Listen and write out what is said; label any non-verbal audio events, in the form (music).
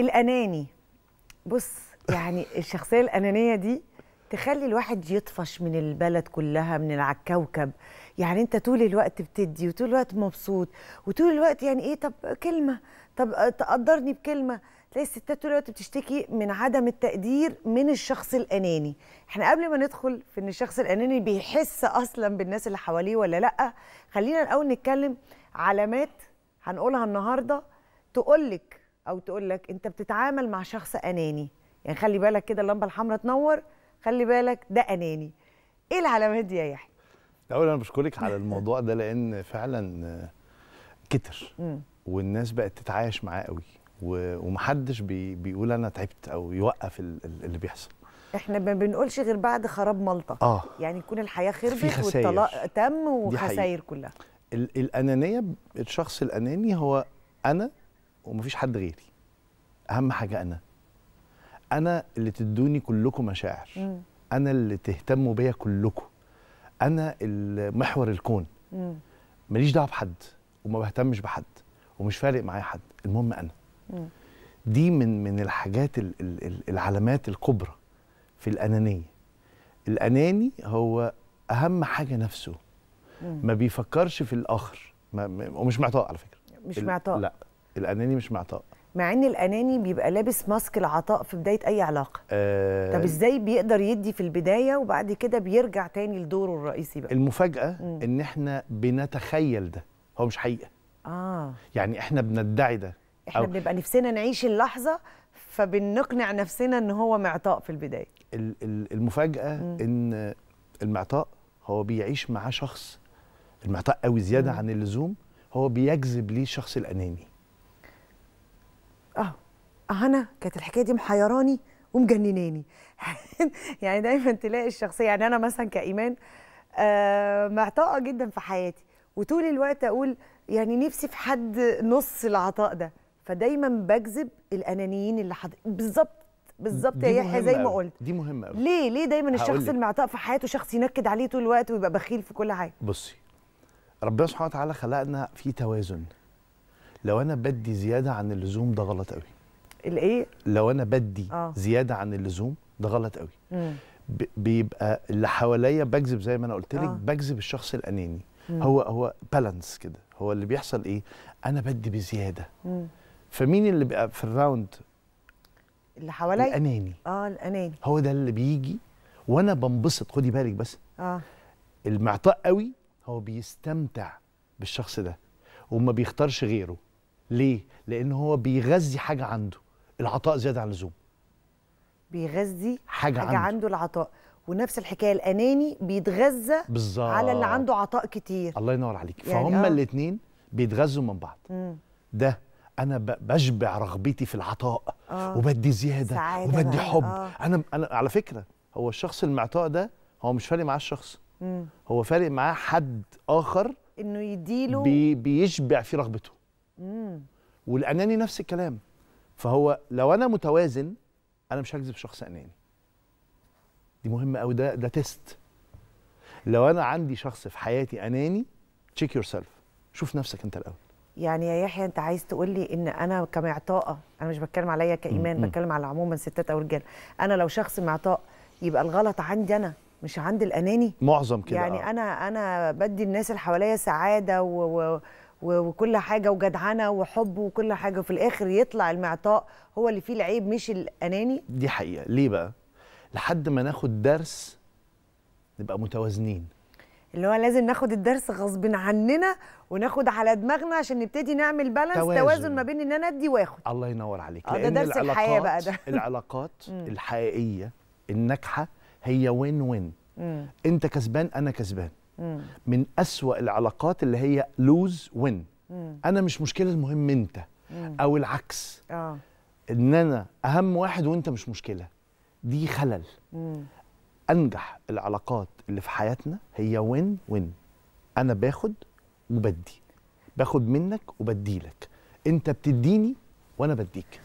الاناني بص يعني (laughs) الشخصيه الانانيه دي تخلي الواحد يطفش من البلد كلها من على الكوكب يعني انت طول الوقت بتدي وطول الوقت مبسوط وطول الوقت يعني ايه طب كلمه طب آه، تقدرني بكلمه تلاقي الستات طول الوقت بتشتكي من عدم التقدير من الشخص الاناني احنا قبل ما ندخل في ان الشخص الاناني بيحس اصلا بالناس اللي حواليه ولا لا خلينا الاول نتكلم علامات هنقولها النهارده تقولك او تقول لك انت بتتعامل مع شخص اناني يعني خلي بالك كده اللمبه الحمراء تنور خلي بالك ده اناني ايه العلامات دي يا يحيى الاول انا بشكرك على الموضوع ده لان فعلا كتر والناس بقت تتعايش معاه قوي ومحدش بي بيقول انا تعبت او يوقف اللي بيحصل احنا ما بنقولش غير بعد خراب مالطا آه. يعني يكون الحياه خربت والطلاق تم وخساير كلها الانانيه الشخص الاناني هو انا ومفيش حد غيري اهم حاجه انا انا اللي تدوني كلكم مشاعر مم. انا اللي تهتموا بيا كلكم انا محور الكون ماليش دعوه بحد وما بهتمش بحد ومش فارق معايا حد المهم انا مم. دي من من الحاجات العلامات الكبرى في الانانيه الاناني هو اهم حاجه نفسه مم. ما بيفكرش في الاخر ما ومش معطاء على فكره مش معطاء لا الاناني مش معطاء مع ان الاناني بيبقى لابس ماسك العطاء في بدايه اي علاقه آه طب ازاي بيقدر يدي في البدايه وبعد كده بيرجع تاني لدوره الرئيسي بقى المفاجاه مم. ان احنا بنتخيل ده هو مش حقيقه اه يعني احنا بندعي ده احنا بنبقى نفسنا نعيش اللحظه فبنقنع نفسنا ان هو معطاء في البدايه المفاجاه مم. ان المعطاء هو بيعيش معاه شخص المعطاء قوي زياده مم. عن اللزوم هو بيجذب ليه الشخص الاناني اه هنا آه، كانت الحكايه دي محيراني ومجنناني (laughs) يعني دايما تلاقي الشخصيه يعني انا مثلا كايمان آه معطاءه جدا في حياتي وطول الوقت اقول يعني نفسي في حد نص العطاء ده فدايما بجذب الانانيين اللي حض... بالظبط بالظبط يا يحيى زي ما قلت دي مهمه قوي ليه ليه دايما الشخص المعطاء في حياته شخص ينكد عليه طول الوقت ويبقى بخيل في كل حاجه بصي ربنا سبحانه وتعالى خلقنا في توازن لو انا بدي زياده عن اللزوم ده غلط قوي الايه لو انا بدي آه. زياده عن اللزوم ده غلط قوي بيبقى اللي حواليا بكذب زي ما انا قلت لك آه. بكذب الشخص الاناني مم. هو هو بالانس كده هو اللي بيحصل ايه انا بدي بزياده مم. فمين اللي بقى في الراوند اللي حواليا الاناني اه الاناني هو ده اللي بيجي وانا بنبسط خدي بالك بس اه المعطاء قوي هو بيستمتع بالشخص ده وما بيختارش غيره ليه؟ لأن هو بيغذي حاجة عنده العطاء زيادة عن اللزوم بيغذي حاجة, حاجة عنده. عنده العطاء ونفس الحكايه الاناني بيتغذى بالظبط على اللي عنده عطاء كتير الله ينور عليك يعني فهم آه. الاثنين بيتغذوا من بعض مم. ده انا بشبع رغبتي في العطاء آه. وبدي زياده وبدي أنا. حب آه. انا انا على فكره هو الشخص المعطاء ده هو مش فارق معاه الشخص مم. هو فارق معاه حد اخر انه يديله بي بيشبع في رغبته والاناني نفس الكلام فهو لو انا متوازن انا مش هكذب شخص اناني دي مهمه قوي ده ده تيست لو انا عندي شخص في حياتي اناني تشيك يور سيلف شوف نفسك انت الاول يعني يا يحيى انت عايز تقول لي ان انا كمعطاء انا مش بتكلم عليا كايمان م -م. بتكلم على عموما ستات او رجال انا لو شخص معطاء يبقى الغلط عندي انا مش عند الاناني معظم كده يعني آه. انا انا بدي الناس اللي حواليا سعاده و... و... وكل حاجه وجدعنه وحب وكل حاجه في الاخر يطلع المعطاء هو اللي فيه العيب مش الاناني دي حقيقه ليه بقى لحد ما ناخد درس نبقى متوازنين اللي هو لازم ناخد الدرس غصب عننا وناخد على دماغنا عشان نبتدي نعمل بالانس توازن, توازن ما بين ان انا ادي واخد الله ينور عليك آه، ده درس الحياه بقى ده (laughs) العلاقات (laughs) الحقيقيه الناجحه هي وين وين انت كسبان انا كسبان من أسوأ العلاقات اللي هي لوز وين أنا مش مشكلة المهم أنت أو العكس آه. إن أنا أهم واحد وأنت مش مشكلة دي خلل مم. أنجح العلاقات اللي في حياتنا هي وين وين أنا باخد وبدي باخد منك وبديلك أنت بتديني وأنا بديك